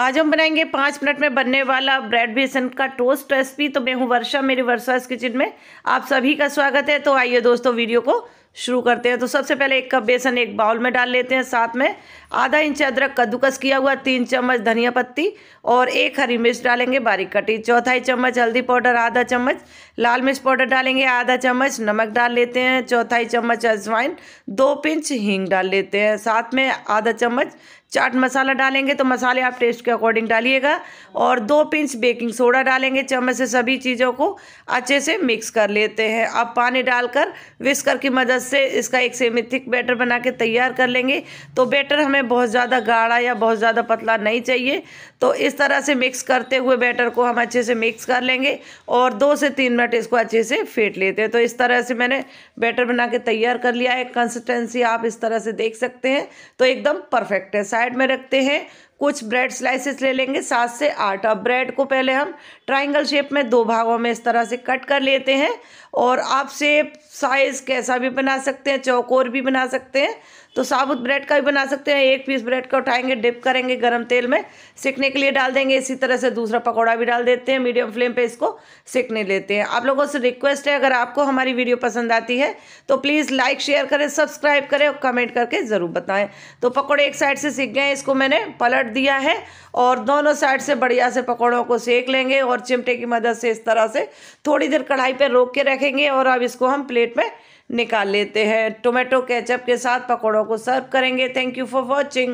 आज हम बनाएंगे पाँच मिनट में बनने वाला ब्रेड बेसन का टोस्ट रेसिपी तो मैं हूँ वर्षा मेरी वर्षा किचन में आप सभी का स्वागत है तो आइए दोस्तों वीडियो को शुरू करते हैं तो सबसे पहले एक कप बेसन एक बाउल में डाल लेते हैं साथ में आधा इंच अदरक कद्दूकस किया हुआ तीन चम्मच धनिया पत्ती और एक हरी मिर्च डालेंगे बारीक कटी चौथाई चम्मच हल्दी पाउडर आधा चम्मच लाल मिर्च पाउडर डालेंगे आधा चम्मच नमक डाल लेते हैं चौथाई चम्मच अजवाइन दो पिंच हींग डाल लेते हैं साथ में आधा चम्मच चाट मसाला डालेंगे तो मसाले आप टेस्ट के अकॉर्डिंग डालिएगा और दो पिंच बेकिंग सोडा डालेंगे चम्मच से सभी चीज़ों को अच्छे से मिक्स कर लेते हैं अब पानी डालकर विस्कर की मदद मदद से इसका एक सेमिथिक बैटर बना के तैयार कर लेंगे तो बैटर हमें बहुत ज़्यादा गाढ़ा या बहुत ज़्यादा पतला नहीं चाहिए तो इस तरह से मिक्स करते हुए बैटर को हम अच्छे से मिक्स कर लेंगे और दो से तीन मिनट इसको अच्छे से फेंट लेते हैं तो इस तरह से मैंने बैटर बना के तैयार कर लिया है कंसिस्टेंसी आप इस तरह से देख सकते हैं तो एकदम परफेक्ट है साइड में रखते हैं कुछ ब्रेड स्लाइसेस ले लेंगे सात से आठ अब ब्रेड को पहले हम ट्राइंगल शेप में दो भागों में इस तरह से कट कर लेते हैं और आप शेप साइज़ कैसा भी बना सकते हैं चौकोर भी बना सकते हैं तो साबुत ब्रेड का भी बना सकते हैं एक पीस ब्रेड का उठाएंगे डिप करेंगे गर्म तेल में सेकने के लिए डाल देंगे इसी तरह से दूसरा पकौड़ा भी डाल देते हैं मीडियम फ्लेम पे इसको सेकने लेते हैं आप लोगों से रिक्वेस्ट है अगर आपको हमारी वीडियो पसंद आती है तो प्लीज़ लाइक शेयर करें सब्सक्राइब करें और कमेंट करके ज़रूर बताएँ तो पकौड़े एक साइड से सीख गए इसको मैंने पलट दिया है और दोनों साइड से बढ़िया से पकौड़ों को सेक लेंगे और चिमटे की मदद से इस तरह से थोड़ी देर कढ़ाई पर रोक के रखेंगे और अब इसको हम प्लेट में निकाल लेते हैं टोमेटो केचप के साथ पकौड़ों को सर्व करेंगे थैंक यू फॉर वॉचिंग